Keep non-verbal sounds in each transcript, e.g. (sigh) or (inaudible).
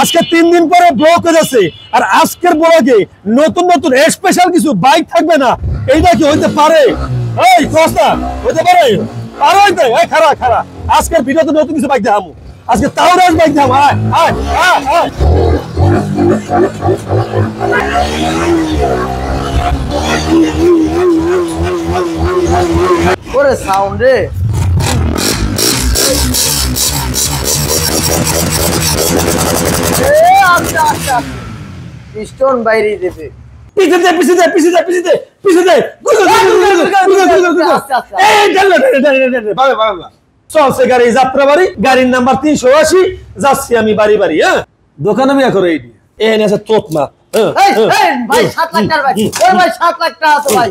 আজকে তিন দিন পরে ব্লক হয়ে যাচ্ছে আর আজকের ব্লগে নতুন নতুন স্পেশাল কিছু বাইক থাকবে না এইটা কি হইতে পারে এই কস্তা হইতে পারে পারো হইতে এই খারা খারা আজকের ভিডিওতে নতুন কিছু বাইক দেখাবো আজকে তাও তাওরাজ বাইক দেখাবো আয় আয় আয় আয় ওরে সাউন্ড পিস্টন বাইরে দেবে পিছে দে পিছে দে পিছে দে পিছে দে পিছে দে গুলো গুলো গুলো গুলো গুলো এই ডাল ডাল ডাল ভাবে ভাবে চলছে গাড়ি যাত্রা বাড়ি গাড়ির নাম্বার তিনশো 380 যাচ্ছি আমি বাড়ি বাড়ি হ্যাঁ দোকানে আমি করে এই এই নেছে তোতমা হ্যাঁ, হ্যাঁ। এই ভাই 7 লাখ টাকা ভাই ওই ভাই 7 লাখ টাকা তো ভাই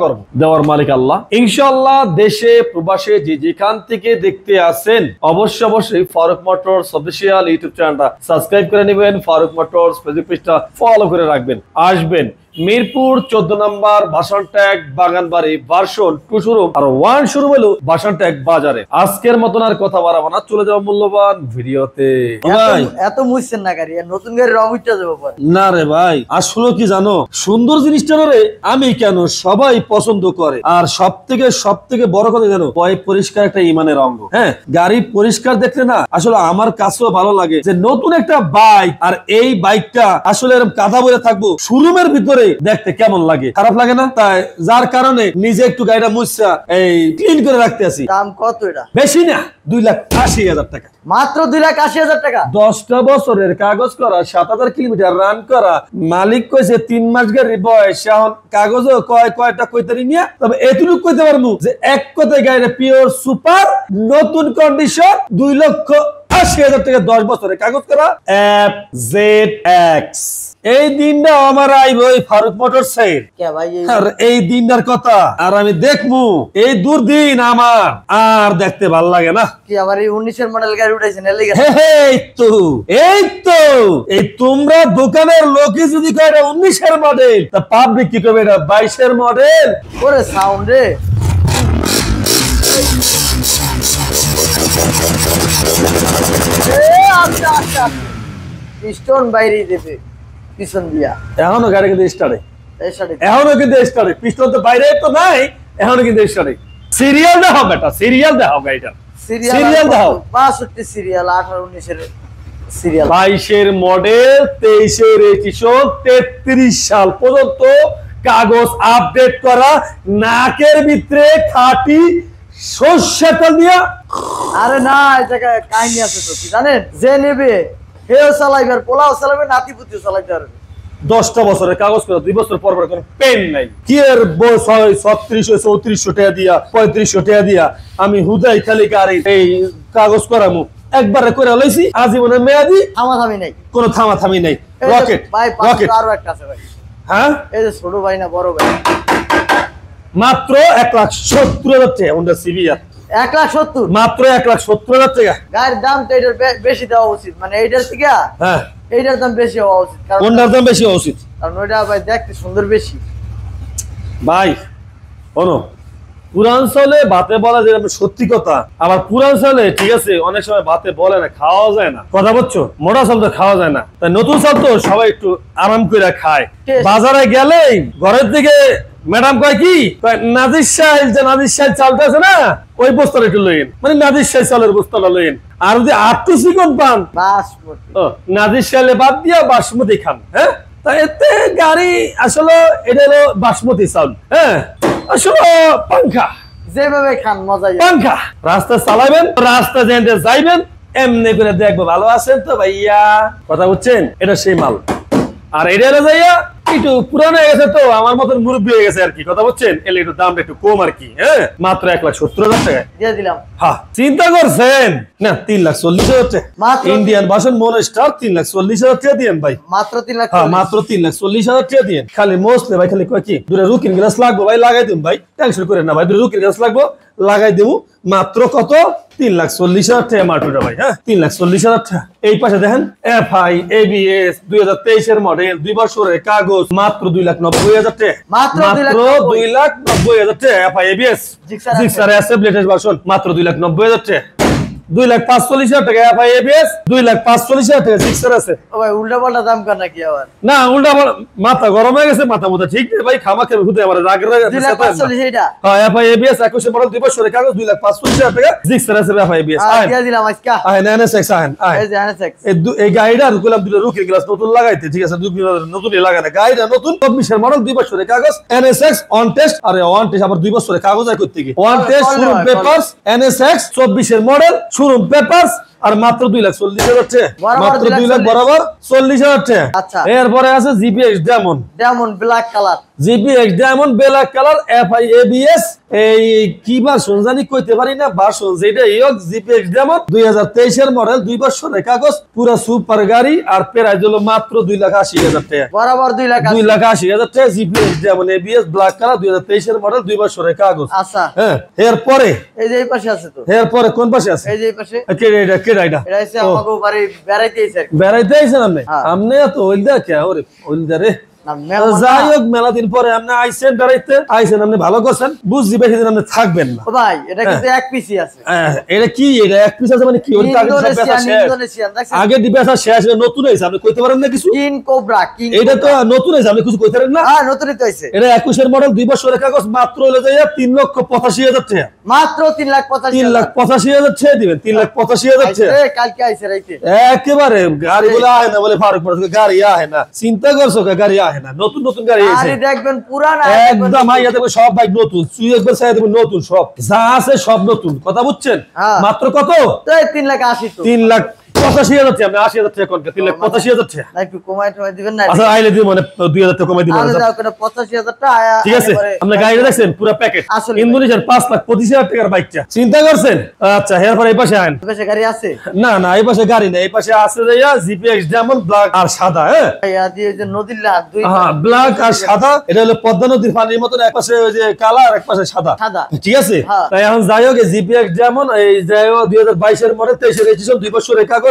করব দেওয়ার মালিক আল্লাহ ইনশাআল্লাহ দেশে প্রবাসে যে যেখান থেকে দেখতে আসেন অবশ্যই অবশ্যই ফারুক মোটরস অফিসিয়াল ইউটিউব চ্যানেলটা সাবস্ক্রাইব করে নেবেন ফারুক মোটরস ফেসবুক পেজটা ফলো করে রাখবেন আসবেন মিরপুর চোদ্দ নম্বর ভাষণ ট্যাগ বাগানবাড়ি ভার্সন টু শুরু আর ওয়ান শুরু হলো ভাষণ ট্যাগ বাজারে আজকের মতন আর কথা বাড়াবো না চলে যাবো মূল্যবান ভিডিওতে এত মুছছেন না গাড়ি নতুন গাড়ি রং উঠতে যাবো না রে ভাই আসলে কি জানো সুন্দর জিনিসটা রে আমি কেন সবাই পছন্দ করে আর সব থেকে সব থেকে বড় কথা জানো পয় পরিষ্কার একটা ইমানের অঙ্গ হ্যাঁ গাড়ি পরিষ্কার দেখলে না আসলে আমার কাছেও ভালো লাগে যে নতুন একটা বাইক আর এই বাইকটা আসলে এরকম কাঁথা বলে থাকবো শোরুমের ভিতরে করে দেখতে কেমন লাগে খারাপ লাগে না তাই যার কারণে নিজে একটু গাড়িটা মুছা এই ক্লিন করে রাখতে আসি দাম কত এটা বেশি না দুই লাখ আশি হাজার টাকা মাত্র দুই লাখ আশি হাজার টাকা দশটা বছরের কাগজ করা সাত হাজার কিলোমিটার রান করা মালিক তিন মাস গাড়ি বয়স এখন কয় কয়টা কইতারি নিয়ে তবে এতটুকু কইতে পারবো যে এক কথায় গাড়িটা পিওর সুপার নতুন কন্ডিশন দুই লক্ষ আশি হাজার টাকা দশ বছরের কাগজ করা এফ জেড এক্স এই দিনটা আমার আইব ওই ফারুক মোটর সাইড এই দিনটার কথা আর আমি দেখবো এই দূর দিন আমার আর দেখতে ভাল লাগে না কি উনিশের মডেল দোকানের যদি তা কি বাইশের মডেল আচ্ছা, আচ্ছা, আচ্ছা। বাইরে দেবে পিছন দিয়া এখনো গাড়ি কিন্তু স্টারে এখনো কিন্তু স্টারে পিছন তো বাইরে তো নাই এখনো কিন্তু স্টারে সিরিয়াল দেখাও বেটা সিরিয়াল দেখাও গাড়িটা সিরিয়াল দেখাও বাষট্টি সিরিয়াল আঠারো উনিশের সিরিয়াল বাইশের মডেল তেইশের তেত্রিশ সাল পর্যন্ত কাগজ আপডেট করা নাকের ভিতরে খাটি সর্ষে তেল দিয়া আরে না এটা কাহিনী আছে তো জানেন যে নেবে পোলাও দশটা বছরের কাগজ করে দুই বছর পর পেন নাই কি এর ছত্রিশশো চৌত্রিশশো টাকা দিয়া পঁয়ত্রিশশো টাকা দিয়া আমি হুদাই খালি গাড়ি এই কাগজ করামু একবারে করে লইছি আজীবনে মেয়াদি থামা থামি নাই কোনো থামা থামি নাই রকেট ভাই রকেট আরো একটা আছে ভাই হ্যাঁ এই যে ছোট ভাই না বড় ভাই মাত্র এক লাখ সত্তর হাজার টাকা এক লাখ সত্তর মাত্র এক লাখ দাম বেশি দেওয়া উচিত মানে এইটার থেকে হ্যাঁ। ভাই বলা সত্যি কথা আবার পুরাঞ্চলে ঠিক আছে অনেক সময় ভাতে বলে না খাওয়া যায় না কথা বলছো মোটা চাল তো খাওয়া যায় না তাই নতুন চাল তো সবাই একটু আরাম করে খায় বাজারে গেলেই ঘরের দিকে ম্যাডাম কয় কি নাজির সাহেল যে নাজির সাহেল চালটা আছে না ওই বস্তাটা একটু লইন মানে নাজির সাহেল চালের বস্তাটা লইন আর যদি আটটু চিকন পান নাজির সাহেলে বাদ দিয়ে বাসমতি খান হ্যাঁ তা এতে গাড়ি আসলে এটা হলো বাসমতি চাউল হ্যাঁ আসলে পাঙ্খা যেভাবে খান মজা পাঙ্খা রাস্তা চালাবেন রাস্তা যেতে যাইবেন এমনি করে দেখবো ভালো আছেন তো ভাইয়া কথা বুঝছেন এটা সেই মাল আর এটা যাইয়া একটু পুরানো হয়ে গেছে তো আমার মতন মুরব্বী হয়ে গেছে আর কি কথা বলছেন এলে একটু দামটা একটু কম আর কি হ্যাঁ মাত্র এক লাখ সত্তর হাজার টাকায় দিয়ে দিলাম হ্যাঁ চিন্তা করছেন না তিন লাখ চল্লিশ হাজার টাকা ইন্ডিয়ান বাসন মোন স্টার তিন লাখ চল্লিশ হাজার টাকা ভাই মাত্র তিন লাখ হ্যাঁ, মাত্র তিন লাখ চল্লিশ হাজার টাকা খালি মোস্টলি ভাই খালি কয়েছি দূরে রুকিন গ্লাস লাগবো ভাই লাগাই দিন ভাই টেনশন করেন না ভাই দূরে রুকিন গ্লাস লাগবো লাগাই দেবো মাত্র কত তিন লাখ চল্লিশ হাজার টাকা মাটুটা ভাই হ্যাঁ তিন লাখ চল্লিশ হাজার টাকা এই পাশে দেখেন F I A B S দুই হাজার তেইশের মডেল দুই বছরের কাগজ মাত্র দুই লাখ নব্বই হাজার টাকা মাত্র দুই লাখ নব্বই হাজার টাকা এফ আই এবিএস জিক্সার অ্যাসেপ লেটেস্ট ভার্সন মাত্র দুই লাখ নব্বই হাজার টাকা দুই লাখ পাঁচচল্লিশ হাজার টাকা দুই লাখ পাঁচচল্লিশ হাজার টাকা আছে ভাই উল্টা পাল্টা না উল্টা মাথা গরম হয়ে গেছে মাথা মতো ঠিক ভাই খামা খেয়ে হুতে আমার হ্যাঁ, একুশে মডেল দুই বছর কাগজ দুই লাখ পাঁচচল্লিশ হাজার টাকা দিলাম এই গাড়িটা গুলাম দুটো রুখে গ্লাস নতুন লাগাইতে ঠিক আছে নতুনই লাগানো গাড়িটা নতুন চব্বিশের মডেল দুই বছরের কাগজ এনএস এক্স অন টেস্ট আরে অন টেস্ট আবার দুই বছরের কাগজ আর করতে গিয়ে on test paper S X চব্বিশের মডেল foram peppers আর মাত্র দুই লাখ চল্লিশ হাজার মাত্র দুই লাখ বরাবর চল্লিশ হাজার টাকা আচ্ছা। এরপরে আছে GPS Demon Demon black colour GPS Demon black colour F I S এই কি ভার্সন জানি কইতে পারি না ভার্সন যেটা হোক জিপিএস ডেমন দুই হাজার তেইশের মডেল দুই বছর বছরের কাগজ পুরো সুপার গাড়ি আর পেরাই দিল মাত্র দুই লাখ আশি হাজার টাকা বরাবর দুই লাখ দুই লাখ আশি হাজার টাকা GPS Demon ABS black colour দুই হাজার তেইশের মডেল দুই বছরের কাগজ আচ্ছা হ্যাঁ এরপরে এই যে এই পাশে আছে তো এরপরে কোন পাশে আছে এই যে এই পাশে আচ্ছা, এটা কেডা এটা এটা হইছে আমাগো বাড়ি বেড়াইতে আইছে বেড়াইতে আইছেন আপনি আপনি তো ওইলদা কে ওরে ওইলদা রে একুশের মডেল দুই বছরের কাগজ মাত্র তিন যাইয়া 3 লক্ষ পঁচাশি হাজার মাত্র তিন লাখ পঁচাশি লাখ হাজার ছেড়ে দিবেন তিন লাখ পঁচাশি হাজার একেবারে গাড়ি বলে আহ না বলে ফারুক গাড়ি আহ না চিন্তা করছো গাড়ি নতুন নতুন দেখবেন একদম সব নতুন নতুন সব নতুন কথা বুঝছেন হ্যাঁ। মাত্র কত তিন লাখ আশি তিন লাখ পঁচাশি হাজার টাকা আশি কমাই দিব মানে হাজার টাকা চিন্তা করছেন আচ্ছা, না না এই পাশে গাড়ি এই পাশে আছে ব্ল্যাক আর সাদা হ্যাঁ নদীর লাখ ব্ল্যাক আর সাদা এটা হলো পদ্মা নদীর পানির মতন এক পাশে ওই যে কালা আর সাদা সাদা ঠিক আছে হ্যাঁ। তাই এখন যাই হোক জিপিএক্স যেমন এই যাই হোক দুই হাজার বাইশের মনে তেইশের এই দুই বছরের কাগজ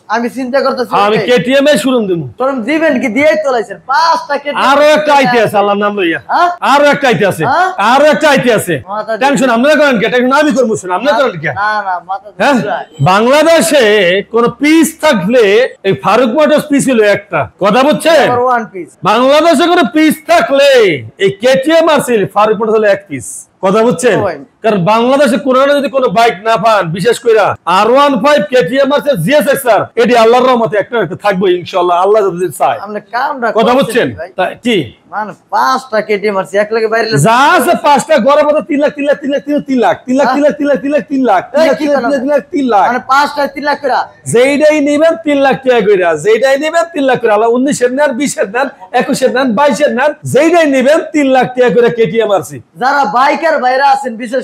আমি চিন্তা করতেছি হ্যাঁ, আমি কেটিএম দিবেন কি দিয়ে পাঁচটা আরো একটা আছে আল্লাহর নাম লইয়া হ্যাঁ? আরো একটা আছে হ্যাঁ? আরো একটা আছে টেনশন করেন আমি করব শুন করেন না না মাথা বাংলাদেশে কোন পিস থাকলে এই ফারুক মোটরস পিস হলো একটা কথা বলছে পিস বাংলাদেশে কোন পিস থাকলে এই কেটিএম আর সিল ফারুক মোটরস হলো এক পিস কথা বুঝছেন কারণ বাংলাদেশে কোরআনে যদি কোনো বাইক না পান বিশেষ করে আর ওয়ান ফাইভ কেটিএম আছে জিএস এক্সার এটি আল্লাহর রহমতে একটা একটা থাকবে ইনশাল্লাহ আল্লাহ যদি চায় কথা বলছেন কি তিন লাখ তিন লাখ তিন লাখ পাঁচটা তিন লাখ যেইটাই তিন লাখ যেইটাই তিন লাখ করে আল্লাহ নেন বিশের নেন নেন বাইশের নেন যেইটাই তিন লাখ যারা বাইকের বাইরে আছেন বিশেষ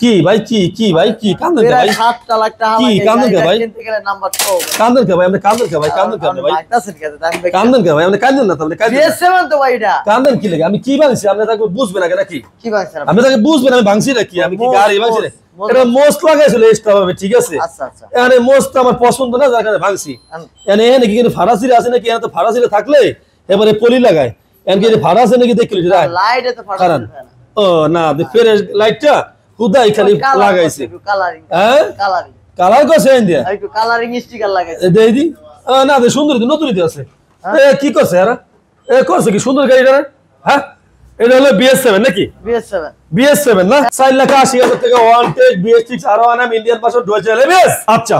কি ভাই কি কি ভাই কি কান্দন ভাই কি কান্দন ভাই কান্দন ভাই কান্দন ভাই কান্দন ভাই কান্দন ভাই কান্দন না কান্দন তো ভাই এটা কান্দন কি লাগে আমি কি তাকে না নাকি কি তাকে আমি নাকি আমি কি গাড়ি এটা মোস্ট লাগাইছিল ভাবে ঠিক আছে আচ্ছা আচ্ছা মোস্ট আমার পছন্দ না যার কারণে ভাঙছি কি কিন্তু ফারাসিরে আছে নাকি এখানে তো থাকলে এবারে পলি লাগায় এখানে কি ফারাসি নাকি দেখলি লাইট ফারাসি ও না ফের লাইটটা কোথায় খালি লাগাইছে হ্যাঁ? কালার করছে ইন্ডিয়া না সুন্দর তো আছে হ্যাঁ? কি করছে এ করছে কি সুন্দর গাড়ি হ্যাঁ এটা হলো বিএস সেভেন নাকি বিএস সেভেন না চার লাখ আশি হাজার থেকে ওয়ান টেক বিএস সিক্স আরো আনাম ইন্ডিয়ান পাশে ডুয়েল আচ্ছা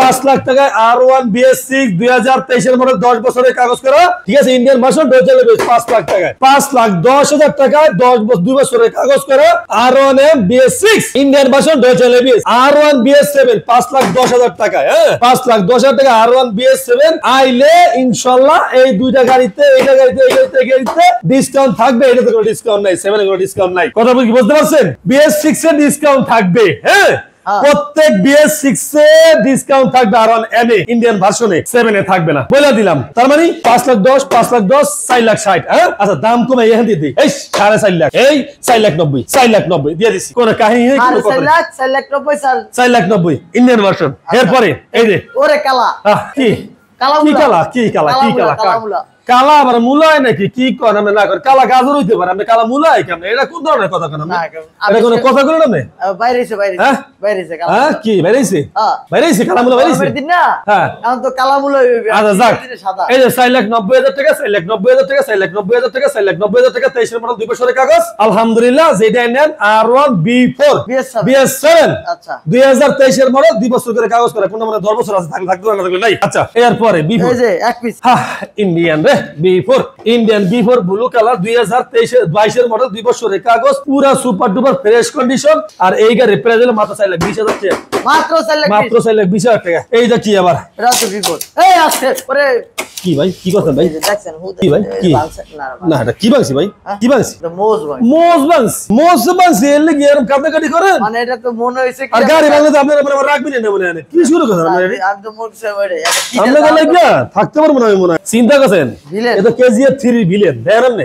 পাঁচ লাখ টাকায় আর ওয়ান বিএসসি দুই হাজার তেইশের মধ্যে দশ বছরের কাগজ করা ঠিক আছে ইন্ডিয়ান ভার্সন ডোজালে পাঁচ লাখ টাকায় পাঁচ লাখ দশ হাজার টাকায় দশ দুই বছরের কাগজ করা R one M BS Indian version ডোজালে BS R one BS seven পাঁচ লাখ দশ হাজার টাকায় হ্যাঁ পাঁচ লাখ দশ হাজার টাকা আর ওয়ান বিএস সেভেন আইলে ইনশাল্লাহ এই দুইটা গাড়িতে এইটা গাড়িতে এই গাড়িতে গাড়িতে ডিসকাউন্ট থাকবে এটাতে কোনো ডিসকাউন্ট নাই সেভেনে কোনো ডিসকাউন্ট নাই কথা বলছি বুঝতে পারছেন বিএস সিক্স এর ডিসকাউন্ট থাকবে হ্যাঁ হ্যাঁ। প্রত্যেক বিএস সিক্স এ ডিসকাউন্ট থাকবে আর অন এন ইন্ডিয়ান ভার্সনে সেভেন এ থাকবে না বলে দিলাম তার মানে পাঁচ লাখ দশ পাঁচ লাখ দশ চার লাখ ষাট হ্যাঁ আচ্ছা দাম কমে এখান এই সাড়ে চার লাখ এই চার লাখ নব্বই চার লাখ নব্বই দিয়ে দিচ্ছি কোন কাহিনী চার লাখ নব্বই ইন্ডিয়ান ভার্সন আচ্ছা। এরপরে এই রে ওরে কালা কি কালা কি কালা কি কালা কি কালা কালা আবার মুলায় নাকি কি কন আমি না করি কালা গাজর হইতে পারে আমি কালা মুলায় কেমন এটা কোন ধরনের কথা কেন এটা কোনো আচ্ছা। কথা কইলো না বাইরেছে বাইরেছে হ্যাঁ? বাইরেছে কালা হ্যাঁ কি বাইরেছে হ্যাঁ। বাইরেছে কালা মুলা বাইরেছে দিন না হ্যাঁ এখন তো কালা মুলা আচ্ছা যাক এই যে লাখ হাজার টাকা 4 হাজার টাকা 4 হাজার টাকা 4 লাখ হাজার টাকা 23 মডেল বছরের কাগজ আলহামদুলিল্লাহ যেটা নেন R1 B4 BS7 আচ্ছা 2023 এর মডেল বছর করে কাগজ করে কোন মানে 10 বছর আছে থাকলে থাকবে না থাকলে নাই আচ্ছা এরপরে এই যে এক পিস হ্যাঁ ইন্ডিয়ান রে বি4 ইন্ডিয়ান বি4 ব্লু কালার দুই হাজার 22 এর মডেল দুই বছরের কাগজ পুরা সুপার ডুপার ফ্রেশ কন্ডিশন আর এই গাড়ি প্রাইস হলো মাত্র চাইলে 20000 টাকা মাত্র 4 মাত্র 4 20 কি আবার রাত এই আসছে পরে কি ভাই কি কথা ভাই দেখছেন কি ভাই কি না এটা কি ভাই হ্যাঁ? কি মোজ মোজ মোজ এর কাটি করেন মানে এটা তো মনে হইছে কি আর গাড়ি বাংলাতে আপনারা রাখবেন না মনে হয় কি শুরু আমি তো মোজ আমরা থাকতে পারবো না মনে হয় চিন্তা করছেন এটা কেজিএফ 3 ভিলেন দেখেন আপনি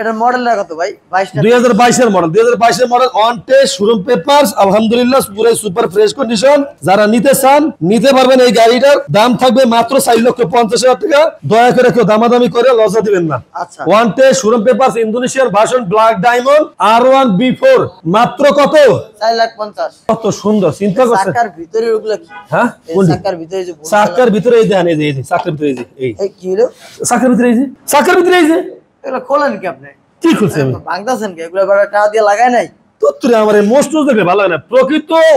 এটা কত ভাই 2022 এর মডেল 2022 এর model on test showroom papers আলহামদুলিল্লাহ পুরো সুপার ফ্রেশ কন্ডিশন যারা নিতে চান নিতে পারবেন এই গাড়িটার দাম থাকবে মাত্র 4 লক্ষ 50 হাজার টাকা দয়া করে কেউ দামাদামি করে লজা দিবেন না আচ্ছা ওয়ান টেস্ট শোরুম পেপারস ইন্দোনেশিয়ার version black diamond R one বি4 মাত্র কত 4 লাখ 50 কত সুন্দর চিন্তা করছেন ভিতরে ওগুলো কি হ্যাঁ ভিতরে যে ভিতরে এই দেখেন এই যে ভিতরে এই এই কি হলো চাকার ভিতরে এই যে ভিতরে এই যে প্রকৃত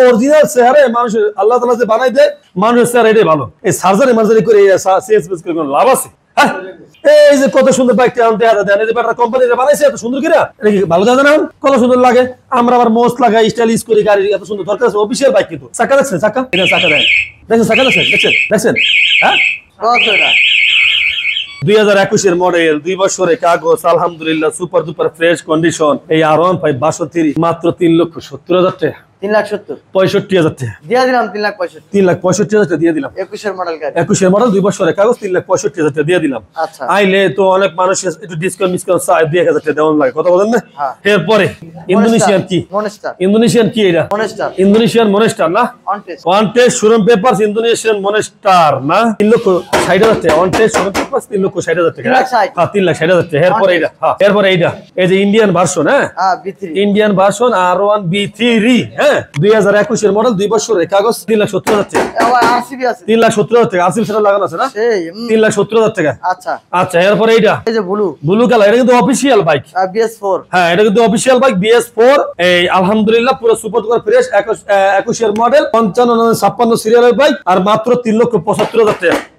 অরিজিনাল চেহারে মানুষের আল্লাহ তালা যে মানুষের ভালো সার্জারি মার্জারি করে এই হ্যাঁ? যে কত সুন্দর বানাইছে সুন্দর ভালো না কত সুন্দর লাগে আমরা আবার স্টাইলিশ গাড়ি এত সুন্দর বাইক কিন্তু দেখছেন হ্যাঁ দুই হাজার একুশের মডেল দুই বছরে কাগজ আলহামদুলিল্লাহ সুপার সুপার ফ্রেশ কন্ডিশন এই আর ওয়ান ফাইভ বাষট্টি মাত্র তিন লক্ষ সত্তর হাজার টাকা পঁয়ষট্টি হাজার দিয়ে দিলাম তিন লাখ তিন লাখ পঁয়ষট্টি দিয়ে দিলাম মডেল দুই হাজার দিলাম আচ্ছা। মানুষ হ্যাঁ। ইন্দোনেশিয়ান মনেস্টার না ওয়ান পেপার ইন্দোনেশিয়ান মনেস্টার না তিন লক্ষ তিন লক্ষ হাজার তিন লাখ হ্যাঁ, হ্যাঁ, এইটা এই যে ইন্ডিয়ান হ্যাঁ Indian version R one B three হ্যাঁ একুশের মডেল আচ্ছা।, আচ্ছা এরপরে এইটা এই যে ব্লু কালার এটা কিন্তু অফিসিয়াল বাইক বিএস ফোর হ্যাঁ এটা কিন্তু অফিসিয়াল বাইক বিএস ফোর এই আলহামদুলিল্লাহ পুরো সুপার ফ্রেশ একুশের মডেল পঞ্চান্ন ছাপ্পান্ন সিরিয়ালের বাইক আর মাত্র তিন লক্ষ পঁচাত্তর হাজার টাকা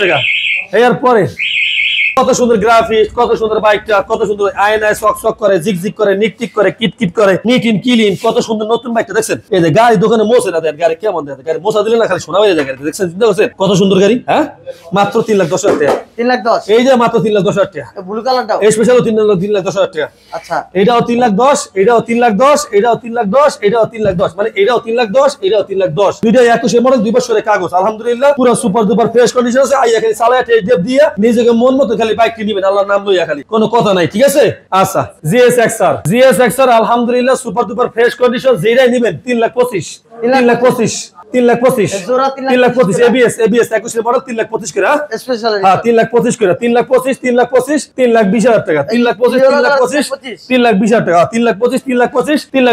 টাকা এর পরে কত সুন্দর গ্রাফিক্স কত সুন্দর বাইকটা কত সুন্দর আয়নায় সক সক করে জিকজিক করে নিকটিক করে কিটকিট করে নিট ইন কত সুন্দর নতুন বাইকটা দেখছেন এই যে গাড়ি দোকানে মোছে না দেন গাড়ি কেমন দেখেন গাড়ি মোছা দিলে না খালি শোনা হয়ে যায় গাড়ি দেখছেন চিন্তা করছেন কত সুন্দর গাড়ি হ্যাঁ মাত্র তিন লাখ দশ হাজার টাকা তিন লাখ দশ এই যে মাত্র তিন লাখ দশ টাকা ব্লু এই স্পেশালও তিন লাখ তিন লাখ দশ টাকা আচ্ছা এটাও তিন লাখ দশ এটাও তিন লাখ দশ এটাও তিন লাখ দশ এটাও তিন লাখ দশ মানে এটাও তিন লাখ দশ এটাও তিন লাখ দশ দুইটা একুশে মডেল দুই বছরের কাগজ আলহামদুলিল্লাহ পুরো সুপার দুপার ফ্রেশ কন্ডিশন আছে আই এখানে নিজেকে মন মতো খালি বাইকটি নিবেন আল্লাহর নাম লইয়া খালি কোনো কথা নাই ঠিক আছে আচ্ছা জিএস এক্সার জিএস এক্সার আলহামদুলিল্লাহ সুপার টুপার ফ্রেশ কন্ডিশন যেটাই নিবেন তিন লাখ পঁচিশ তিন লাখ পঁচিশ তিন লাখ পঁচিশ হাজার টাকা তিন লাখ পঁচিশ তিন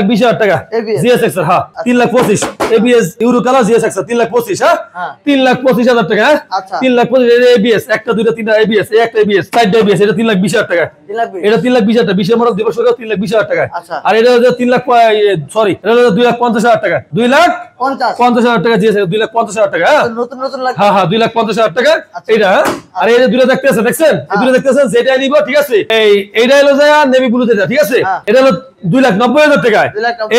একটা দুইটা তিনটা এবিএস একটা এবিএস চারটা এবিএস এটা তিন লাখ বিশ হাজার টাকা এটা তিন লাখ বিশ হাজার টাকা দিবস তিন লাখ বিশ হাজার টাকা আর এটা তিন লাখ সরি এটা দুই লাখ পঞ্চাশ হাজার টাকা দুই লাখ পঞ্চাশ হাজার টাকা দিয়েছে দুই লাখ পঞ্চাশ হাজার টাকা হ্যাঁ? আচ্ছা, নতুন নতুন হ্যাঁ হ্যাঁ দুই লাখ পঞ্চাশ হাজার টাকা আচ্ছা। এটা হ্যাঁ? আর এই যে দুটো দেখতে আছে দেখছেন হ্যাঁ। দেখতেছেন যেটা নিব ঠিক আছে এই এইটা হলো যে নেভি ব্লু যেটা ঠিক আছে এটা হলো দুই লাখ নব্বই হাজার টাকায়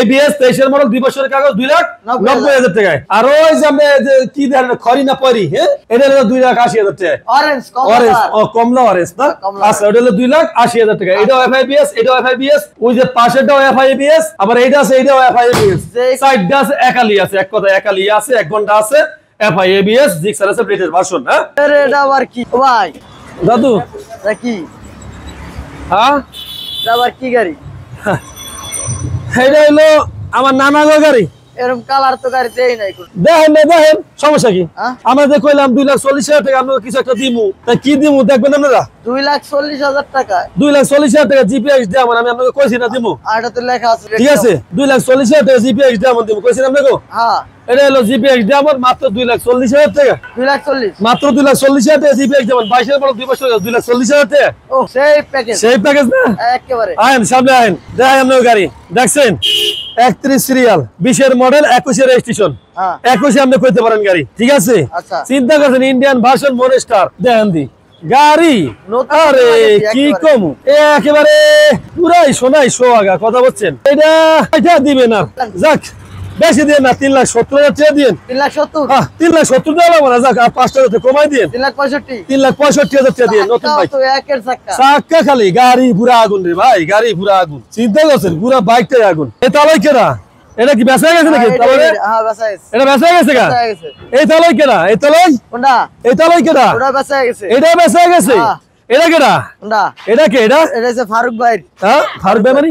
এবিএস তেইশের মডেল দুই বছরের কাগজ দুই লাখ নব্বই হাজার টাকায় আর ওই যে কি দেন খরি না পরি হ্যাঁ এটা দুই লাখ আশি হাজার টাকা কমলা অরেঞ্জ না আচ্ছা ওটা হলো দুই লাখ আশি হাজার টাকা এটাও এফ আই বিএস এটাও এফ আই বিএস ওই যে পাশেরটাও এফ আই বিএস আবার এইটা আছে এইটাও এফ আই বিএস সাইডটা আছে একালি আছে এক কথা একালি আছে এক ঘন্টা আছে এফ আই এবিএস জিক্সার আছে হ্যাঁ? ব্রেটের ভার্সন হ্যাঁ এটা আবার কি ভাই দাদু কি হ্যাঁ আবার কি গাড়ি (laughs) এটা হলো আমার নানা গাড়ি এরকম কালার তো গাড়িতেই নাই দেখেন না দেখেন সমস্যা কি হ্যাঁ? আমরা যে দুই লাখ চল্লিশ হাজার টাকা কিছু একটা তা কি দিমু দেখবেন দুই লাখ চল্লিশ হাজার টাকা দুই লাখ চল্লিশ হাজার টাকা জিপিএস দিয়ে আমার আমি আপনাকে কইছি না দিমু আর এটা তো লেখা আছে ঠিক আছে দুই লাখ চল্লিশ হাজার টাকা জিপিএস দিয়ে আমার দিমু কইছি না আপনাকে হ্যাঁ এটা হলো জিপিএক্স মাত্র দুই লাখ চল্লিশ হাজার টাকা দুই লাখ চল্লিশ মাত্র দুই লাখ চল্লিশ হাজার টাকা জিপিএক্স বাইশের পর দুই বছর দুই লাখ চল্লিশ হাজার টাকা সেই প্যাকেজ সেই প্যাকেজ না একেবারে আইন সামনে আইন দেখাই গাড়ি দেখছেন একত্রিশ সিরিয়াল বিশের মডেল একুশের রেজিস্ট্রেশন একুশে আপনি করতে পারেন গাড়ি ঠিক আছে আচ্ছা। চিন্তা করছেন ইন্ডিয়ান ভার্সন মনেস্টার দেখেন দি গাড়ি আরে কি কম একেবারে পুরাই সোনাই সোয়াগা কথা বলছেন এটা এটা দিবে না যাক বেশি দিয়ে না তিন লাখ সত্তর হাজার টাকা দিন তিন লাখ সত্তর তিন লাখ সত্তর যাক পাঁচ টাকা কমাই দিন তিন লাখ পঁয়ষট্টি তিন লাখ পঁয়ষট্টি হাজার টাকা দিন খালি গাড়ি পুরা আগুন রে ভাই গাড়ি পুরা আগুন চিন্তা করছেন পুরা বাইকটাই আগুন এটা তালাই কেনা এটা কি বেচা গেছে নাকি হ্যাঁ, এটা বেচা গেছে এই তালাই কেনা এই তালাই এই তালাই কেনা এটা বেচা গেছে হ্যাঁ। এটা কেনা এটা কে এটা এটা ফারুক ভাই হ্যাঁ ফারুক ভাই মানে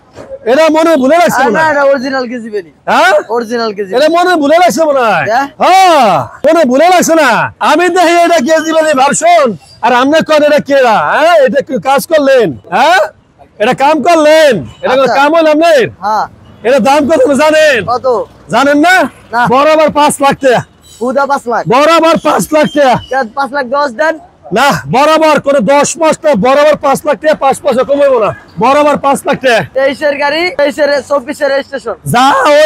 এটা মনে লাগছে না কেজি হ্যাঁ? ভুলে লাগছে হ্যাঁ? হ্যাঁ, না আমি দেখি এটা কেজি বেনি ভার্সন আর আমি কন এটা কে হ্যাঁ এটা কাজ করলেন হ্যাঁ এটা কাম করলেন এটা আচ্ছা। কাম হল আপনার হ্যাঁ এটা দাম কত জানেন কত জানেন না বরাবর পাঁচ লাখ টাকা লাখ বরাবর পাঁচ লাখ টাকা লাখ দশ দেন না বরাবর করে দশ মাস না বরাবর পাঁচ লাখ টাকা পাঁচ মাসে কমাইবো না বরাবর পাঁচ লাখ টাকা তেইশের গাড়ি তেইশের চব্বিশের রেজিস্ট্রেশন যা ওই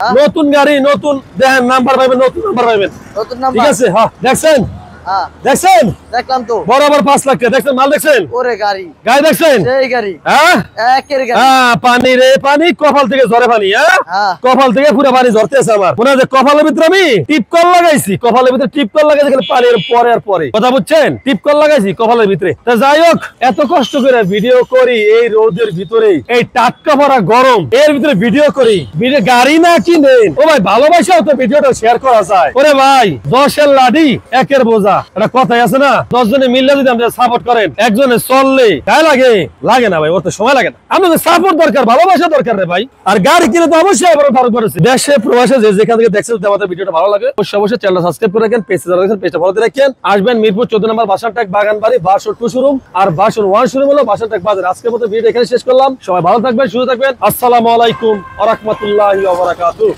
হ্যাঁ। নতুন গাড়ি নতুন দেখেন নাম্বার পাইবেন নতুন নাম্বার পাইবেন নতুন নাম্বার ঠিক আছে হ্যাঁ দেখছেন হ্যাঁ। দেখছেন দেখলাম তো বরাবর পাঁচ লাখ দেখছেন মাল দেখছেন ওরে গাড়ি গাড়ি দেখছেন সেই গাড়ি হ্যাঁ একের গাড়ি হ্যাঁ পানি রে পানি কপাল থেকে ঝরে পানি হ্যাঁ, হ্যাঁ। কপাল থেকে পুরো পানি ঝরতেছে আমার মনে হয় কপালের ভিতরে আমি টিপ কল লাগাইছি কপালের ভিতরে টিপ কল লাগাইছি পানি এর পরে আর পরে কথা বুঝছেন টিপ কল লাগাইছি কপালের ভিতরে তা যাই হোক এত কষ্ট করে ভিডিও করি এই রোদের ভিতরে এই টাটকা ভরা গরম এর ভিতরে ভিডিও করি ভিডিও গাড়ি না কিনেন ও ভাই ভালোবাসাও তো ভিডিওটা শেয়ার করা যায় ওরে ভাই দশের লাডি একের বোঝা একটা কথাই আছে না দশ জনে মিললে যদি আপনি সাপোর্ট করেন একজনে চললে গায়ে লাগে লাগে না ভাই ওর তো সময় লাগে না সাপোর্ট দরকার ভালোবাসা দরকার রে ভাই আর গাড়ি কিনে তো অবশ্যই আবার করেছি দেশে প্রবাসে যে যেখান থেকে দেখছেন আমাদের ভিডিওটা ভালো লাগে অবশ্যই অবশ্যই সাবস্ক্রাইব করে রাখেন পেজে পেজটা রাখেন আসবেন মিরপুর চোদ্দ নম্বর বাসর টু আর বাসর ওয়ান হলো বাজার আজকের মতো ভিডিও এখানে শেষ করলাম সবাই ভালো থাকবেন সুস্থ থাকবেন আসসালামু আলাইকুম আ